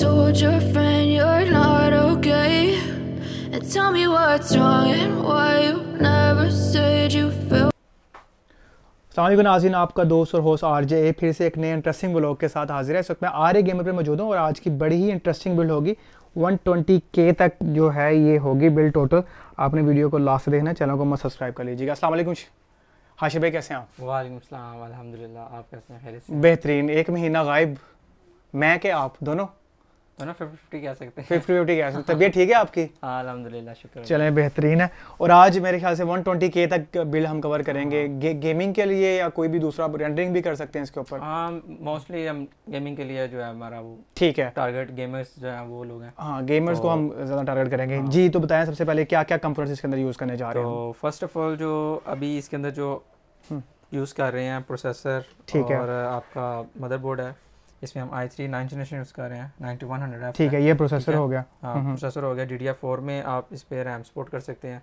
told your friend you're not okay And tell me what's wrong and why you never said you felt अल्लाह नाजीन आपका दोस्त और host R J फिर से एक नए इंटरेस्टिंग ब्लॉग के साथ हाजिर है इस वक्त मैं आर ए गेमर पर मौजूद हूँ और आज की बड़ी ही इंटरेस्टिंग बिल्ड होगी 120 के तक जो है ये होगी बिल टोटल आपने वीडियो को लास्ट देखना चैनल को मत सब्सक्राइब कर लीजिएगा असल हाशि भाई कैसे हैं आप वालेकुम सलाम आप कैसे हैं बेहतरीन एक महीना गायब मैं के आप दोनों तो आपकी हाँ अलहमदिल्ला है और आज मेरे ख्याल से 120 तक बिल हम कवर करेंगे हाँ। गे, गेमिंग के लिए या कोई भी दूसरा रेंडरिंग भी कर सकते हैं इसके ऊपर मोस्टली हाँ, हम गेमिंग के लिए जो है हमारा वो ठीक है टारगेट गेमर्स जो है वो लोग हैं हाँ गेमर्स को तो हम ज़्यादा टारगेट करेंगे हाँ। जी तो बताएं सबसे पहले क्या क्या कंपोनेंट्स इसके अंदर यूज़ करने जा रहे हो फर्स्ट ऑफ ऑल जो अभी इसके अंदर जो यूज़ हम्म। कर रहे हैं प्रोसेसर ठीक है और आपका मदरबोर्ड है इसमें हम i3 three nine generation use कर रहे हैं नाइनटी वन हंड्रेड ठीक है ये प्रोसेसर हो गया हाँ प्रोसेसर हम्म, हम्म। हो गया डी डी एफ फोर में आप इस पर रैम सपोर्ट कर सकते हैं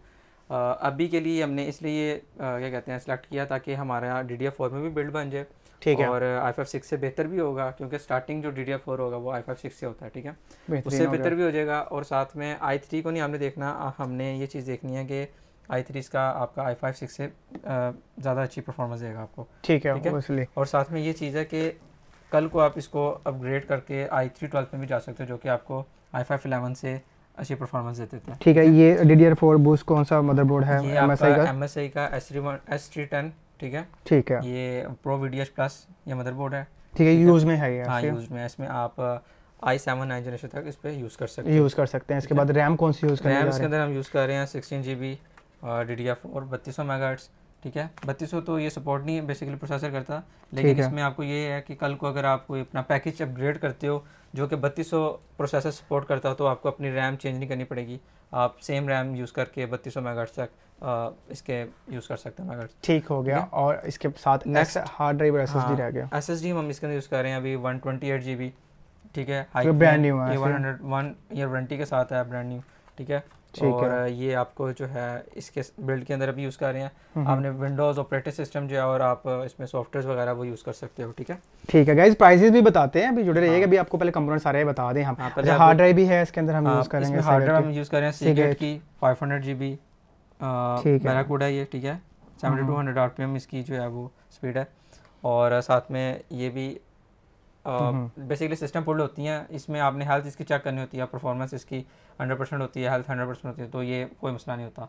आ, अभी के लिए हमने इसलिए क्या कहते हैं सेलेक्ट किया ताकि हमारा डी डी एफ फोर में भी बिल्ड बन जाए ठीक है और आई फाइव सिक्स से बेहतर भी होगा क्योंकि स्टार्टिंग जो डी डी एफ फोर होगा वो आई फाइव सिक्स से होता है ठीक है उससे बेहतर भी हो जाएगा और साथ में आई थ्री को नहीं हमने देखना हमने ये चीज़ देखनी है कि आई थ्री इसका आपका आई फाइव सिक्स से ज़्यादा अच्छी परफॉर्मेंस देगा आपको ठीक है ठीक है और साथ में ये चीज़ है कि कल को आप इसको अपग्रेड करके आई थ्री ट्वेल्व में भी जा सकते हो जो कि आपको आई फाइव इलेवन से अच्छी परफॉर्मेंस देते थे ठीक है ये डी डी आर फोर बूस कौन सा मदरबोर्ड है एम एस आई का S three one S three ten ठीक है ठीक है ये pro V D S plus ये मदरबोर्ड है ठीक है यूज़ में है ये हाँ यूज़ में इसमें आप आई सेवन नाइन जनरेशन तक इस पर यूज़ कर सकते हैं यूज़ कर सकते हैं इसके बाद रैम कौन सी यूज़ कर रैम इसके अंदर हम यूज़ कर रहे हैं sixteen G B D D R four बत्तीस सौ मेगा हर्ट्स ठीक है बत्तीस तो ये सपोर्ट नहीं है बेसिकली प्रोसेसर करता लेकिन इसमें आपको ये है कि कल को अगर आप कोई अपना पैकेज अपग्रेड करते हो जो कि बत्तीस प्रोसेसर सपोर्ट करता हो तो आपको अपनी रैम चेंज नहीं करनी पड़ेगी आप सेम रैम यूज़ करके बत्तीस सौ तक आ, इसके यूज़ कर सकते हैं मेगा ठीक हो गया ने? और इसके साथ next hard drive S S रह गया एस एस हम इसके अंदर यूज़ कर रहे हैं अभी one twenty eight G B ठीक है ब्रांड तो न्यू है one hundred one year warranty के साथ है ब्रांड न्यू ठीक है और ये आपको जो है इसके बिल्ड के अंदर अभी यूज़ कर रहे हैं हम्म, हम्म। आपने विंडोज़ ऑपरेटिंग सिस्टम जो है और आप इसमें सॉफ्टवेयर वगैरह वो यूज़ कर सकते हो ठीक है ठीक है गाइज प्राइसेस भी बताते हैं अभी जुड़े रहिएगा हाँ। अभी आपको पहले कंपोनेंट सारे बता दें हम हार्ड ड्राइव भी है इसके अंदर हम यूज़ हाँ, करेंगे हार्ड ड्राइव हम यूज़ कर रहे हैं सीगेट की फाइव हंड्रेड जी बी मेरा कोड है ये ठीक है seventy two hundred R P M इसकी जो है वो स्पीड है और साथ में ये भी बेसिकली सिस्टम पुल होती हैं इसमें आपने हेल्थ इसकी चेक करनी होती है परफॉर्मेंस इसकी हंड्रेड परसेंट होती है हेल्थ हंड्रेड परसेंट होती है तो ये कोई मसला नहीं होता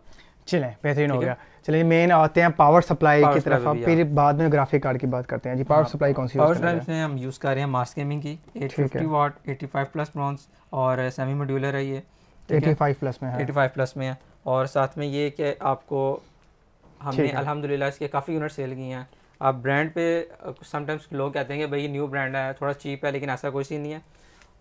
चले बेहतरीन हो गया चलिए मेन आते हैं पावर सप्लाई की तरफ फिर हाँ। बाद में ग्राफिक कार्ड की बात करते हैं जी पावर हाँ, सप्लाई कौन सी पावर सप्लाई में हम यूज़ कर रहे हैं मास गेमिंग की 850 वाट 85 प्लस ब्रॉन्ज और सेमी मोड्यूलर है ये एटी फाइव प्लस में एटी फाइव प्लस में है और साथ में ये कि आपको हमने अलहमदिल्ला इसके काफ़ी यूनिट सेल किए हैं आप ब्रांड पे समटाइम्स लोग कहते हैं कि भाई ये न्यू ब्रांड है थोड़ा चीप है लेकिन ऐसा कोई सी नहीं है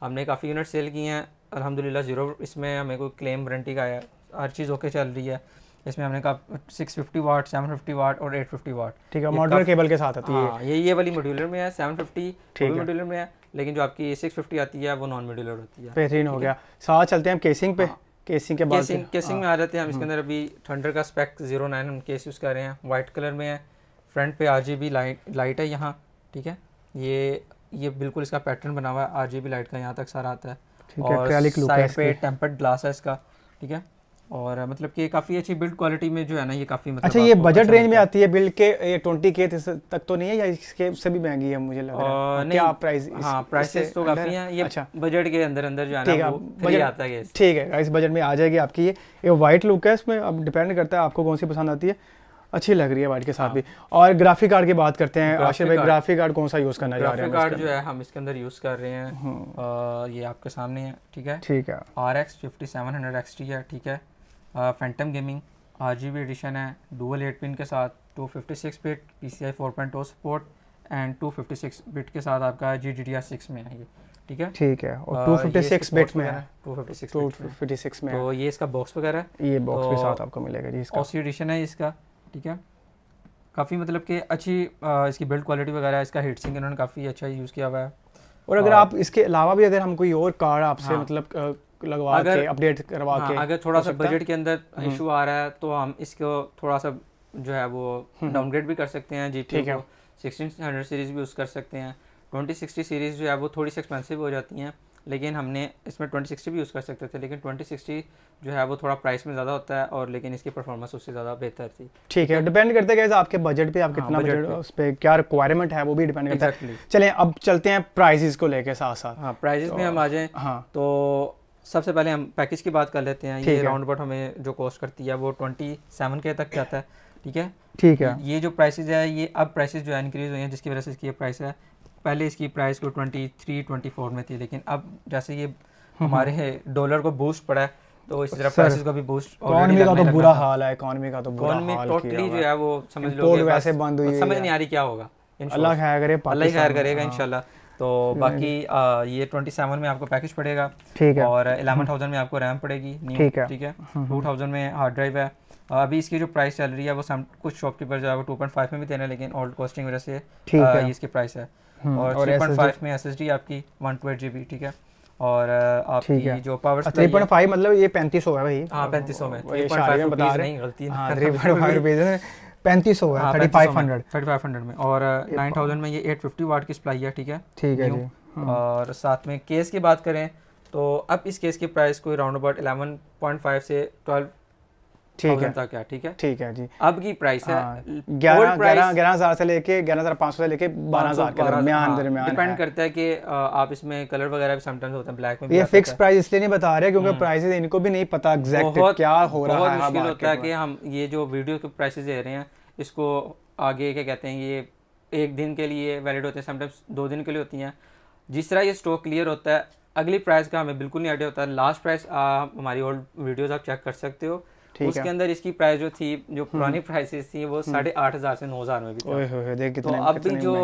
हमने काफ़ी यूनिट सेल किए हैं अल्हम्दुलिल्लाह ज़ीरो इसमें हमें कोई क्लेम वारंटी का आया हर चीज़ ओके चल रही है इसमें हमने कहा 650 वाट फिफ्टी वाट और 850 वाट ठीक है मॉडल केबल के साथ आती है हाँ, ये ये वाली मॉड्यूलर में है 750 फिफ्टी मॉड्यूलर में है लेकिन जो आपकी 650 आती है वो नॉन मॉड्यूलर होती है बेहतरीन हो गया साथ चलते हैं हम केसिंग पे केसिंग हाँ। के बाद केसिंग केसिंग में आ जाते हैं हम इसके हम्म। अंदर अभी थंडर का स्पेक जीरो नाइन हम केस यूज़ कर रहे हैं वाइट कलर में है फ्रंट पे आर लाइट लाइट है यहाँ ठीक है ये ये बिल्कुल इसका पैटर्न बना हुआ है आर लाइट का यहाँ तक सारा आता है ठीक है एक्रेलिक टेम्पर्ड ग्लास है इसका ठीक है और मतलब कि काफ़ी अच्छी बिल्ड क्वालिटी में जो है ना ये काफ़ी मतलब अच्छा ये बजट रेंज अच्छा में आती है बिल्ड के ये ट्वेंटी के तक तो नहीं है या इसके से भी महंगी है मुझे लग रहा है क्या प्राइस हाँ प्राइसेस तो काफ़ी हैं ये अच्छा बजट के अंदर अंदर जो है ठीक बजट आता है ठीक है इस बजट में आ जाएगी आपकी ये ये वाइट लुक है इसमें अब डिपेंड करता है आपको कौन सी पसंद आती है अच्छी लग रही है वाइट के साथ हाँ। भी और ग्राफिक कार्ड की बात करते हैं आशिर भाई ग्राफिक कार्ड कौन सा यूज़ करना चाह रहे हैं कार्ड जो है हम इसके अंदर यूज़ कर रहे हैं हम्म। ये आपके सामने है ठीक है ठीक है R X fifty seven hundred X T है ठीक है phantom gaming R G B edition है डुअल एट पिन के साथ two fifty six bit P C I four point two support and two fifty six bit के साथ आपका G D D R six में है ये ठीक है ठीक है और 256 बिट में है 256 256 में तो ये इसका बॉक्स वगैरह है ये बॉक्स के तो साथ आपको मिलेगा जी इसका ऑसी एडिशन है इसका ठीक है काफ़ी मतलब कि अच्छी आ, इसकी बिल्ड क्वालिटी वगैरह इसका हीट सिंक इन्होंने काफ़ी अच्छा यूज़ किया हुआ है और अगर आप इसके अलावा भी अगर हम कोई और कार्ड आपसे हाँ, मतलब लगवा अगर, के अपडेट करवा हाँ, के अगर थोड़ा सा बजट के अंदर इशू हम्म। आ रहा है तो हम इसको थोड़ा सा जो है वो डाउनग्रेड हम्म। भी कर सकते हैं जी ठीक है सिक्सटीन हंड्रेड सीरीज़ भी यूज़ कर सकते हैं ट्वेंटी सिक्सटी सीरीज़ जो है वो थोड़ी सी एक्सपेंसिव हो जाती हैं लेकिन हमने इसमें ट्वेंटी सिक्सटी भी यूज़ कर सकते थे लेकिन ट्वेंटी सिक्सटी जो है वो थोड़ा प्राइस में ज़्यादा होता है और लेकिन इसकी परफॉर्मेंस उससे ज़्यादा बेहतर थी ठीक है डिपेंड करते हैं आपके बजट पे आप हाँ, कितना बजट उस पर क्या रिक्वायरमेंट है वो भी डिपेंड करता है चलें अब चलते हैं प्राइजेस को लेकर साथ साथ हाँ प्राइजेस में तो हम आ जाएँ हाँ तो सबसे पहले हम पैकेज की बात कर लेते हैं ये राउंड बट हमें जो कॉस्ट करती है वो ट्वेंटी सेवन के तक जाता है ठीक है ठीक है ये जो प्राइसेज है ये अब प्राइसेज जो है इंक्रीज हुई हैं जिसकी वजह से इसकी प्राइस है पहले इसकी प्राइस को 23, 24 में थी लेकिन अब जैसे ये हमारे डॉलर को बूस्ट पड़ा है तो इस तरह प्राइसेस का भी तो बूस्ट इकॉनमी का तो बुरा हाल है इकॉनमी का तो बुरा हाल टोटली जो है वो समझ लो वैसे बंद हुई समझ नहीं आ रही क्या होगा अल्लाह खैर करे अल्लाह खैर करेगा इंशाल्लाह हाँ। तो हम्म। बाकी आ, ये ट्वेंटी सेवन में आपको पैकेज पड़ेगा ठीक है और इलेवन हम्म। थाउजेंड में आपको रैम पड़ेगी ठीक है ठीक है 2000 हम्म। में हार्ड ड्राइव है अभी इसकी जो प्राइस चल रही है वो सम कुछ शॉपकीपर जो है वो टू पॉइंट फाइव में भी देना लेकिन ओल्ड कॉस्टिंग वजह से ठीक है इसकी प्राइस है हम्म, और थ्री पॉइंट फाइव में एस एस डी आपकी one two eight G B ठीक है और आपकी जो पावर थ्री पॉइंट फाइव मतलब ये पैंतीस है भाई हाँ पैंतीस सौ में थ्री पॉइंट फाइव बता रहे हैं गलती थ्री पॉइंट फाइव पैंतीस हो thirty five hundred thirty five hundred में और नाइन थाउजेंड में ये एट फिफ्टी वाट की सप्लाई है ठीक है ठीक है हम्म। और साथ में केस की बात करें तो अब इस केस की प्राइस कोई round about eleven point five से ट्वेल्व ठीक है क्या ठीक है ठीक है जी अब की प्राइस है हाँ। ग्यारह ग्यारह हजार से लेके ग्यारह हजार पाँच सौ से लेके बारह हजार के दरमियान हाँ। दरमियान डिपेंड करता है कि आप इसमें कलर वगैरह भी समटाइम्स होते हैं ब्लैक में ये फिक्स प्राइस इसलिए नहीं बता रहे क्योंकि प्राइसेस हम्म। इनको भी नहीं पता एग्जैक्ट क्या हो रहा है मुश्किल होता है कि हम ये जो वीडियो के प्राइसेस दे रहे हैं इसको आगे क्या कहते हैं ये एक दिन के लिए वैलिड होते हैं समटाइम्स दो दिन के लिए होती हैं जिस तरह ये स्टॉक क्लियर होता है अगली प्राइस का हमें बिल्कुल नहीं आइडिया होता है लास्ट प्राइस हमारी ओल्ड वीडियोज़ आप चेक कर सकते हो उसके अंदर इसकी प्राइस जो थी जो हम्म। पुरानी प्राइसेस थी वो हम्म। साढ़े आठ हज़ार से नौ हज़ार में भी था तो अभी जो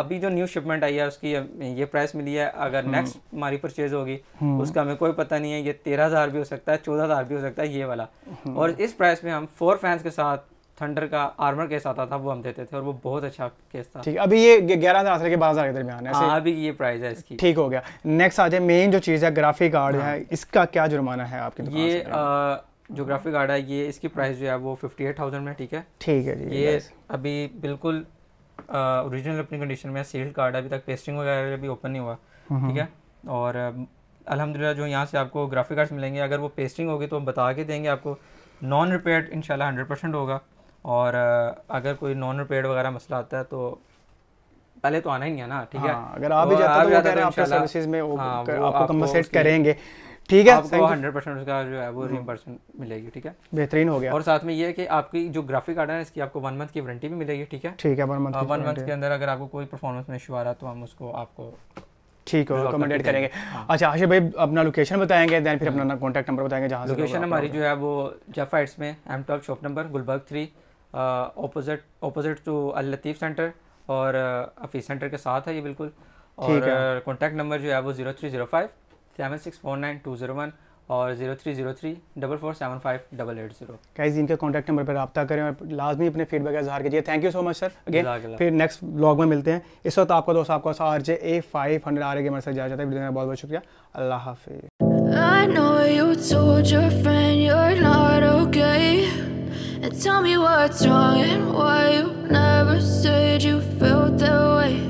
अभी जो न्यू शिपमेंट आई है उसकी ये प्राइस मिली है अगर नेक्स्ट हम्म। हमारी परचेज होगी उसका हमें कोई पता नहीं है ये तेरह हज़ार भी हो सकता है चौदह हज़ार भी हो सकता है ये वाला और इस प्राइस में हम फोर फैंस के साथ थंडर का आर्मर केस आता था वो हम देते थे और वो बहुत अच्छा केस था ठीक अभी ये ग्यारह हज़ार से बारह हज़ार के दरमियान है हाँ, अभी ये प्राइस है इसकी ठीक हो गया नेक्स्ट आ जाए मेन जो चीज़ है ग्राफिक हाँ। कार्ड है इसका क्या जुर्माना है आपके ये जो ग्राफिक कार्ड है ये इसकी प्राइस जो है वो फिफ्टी एट थाउजेंड में ठीक है ठीक है जी ये अभी बिल्कुल ओरिजिनल अपनी कंडीशन में सील्ड कार्ड है अभी तक पेस्टिंग वगैरह अभी ओपन नहीं हुआ ठीक है और अलहमदिल्ला जो यहाँ से आपको ग्राफिक कार्ड्स मिलेंगे अगर वो पेस्टिंग होगी तो हम बता के देंगे आपको non repaired in hundred percent होगा और अगर कोई नॉन रिपेयर्ड वगैरह मसला आता है तो पहले तो आना ही नहीं है ना ठीक है हाँ, अगर आप भी जाते तो हैं तो, आपका सर्विसेज में वो हाँ, वो आपको तो कंपनसेट करेंगे ठीक है आपको हंड्रेड परसेंट उसका जो है वो रिमबर्समेंट हाँ। मिलेगी ठीक है बेहतरीन हो गया और साथ में ये है कि आपकी जो ग्राफिक कार्ड है इसकी आपको वन मंथ की वारंटी भी मिलेगी ठीक है ठीक है वन मंथ वन मंथ के अंदर अगर आपको कोई परफॉर्मेंस में इशू आ रहा तो हम उसको आपको ठीक है अकोमोडेट करेंगे हाँ। अच्छा आशिफ भाई अपना लोकेशन बताएंगे देन फिर अपना कॉन्टैक्ट नंबर बताएंगे जहाँ लोकेशन हमारी जो है वो जफा हाइट्स में M top shop number Gulberg three opposite opposite to Al Latif centre और अफीस सेंटर के साथ है ये बिल्कुल और कॉन्टैक्ट नंबर जो है वो zero three zero five seven six four nine two zero one और zero three zero three double four seven five double eight zero कैसे इनके कॉन्टैक्ट नंबर पर रब्ता करें और लाजमी अपने फीडबैक का इजहार कीजिए thank you so much sir again फिर नेक्स्ट ब्लॉग में मिलते हैं इस वक्त आपका दोस्त आपका R J A five hundred R K gamer से जाया जाता है बहुत बहुत शुक्रिया अल्लाह हाफिज़ I know you told your friend you're not okay And tell me what's wrong and why you never said you felt that way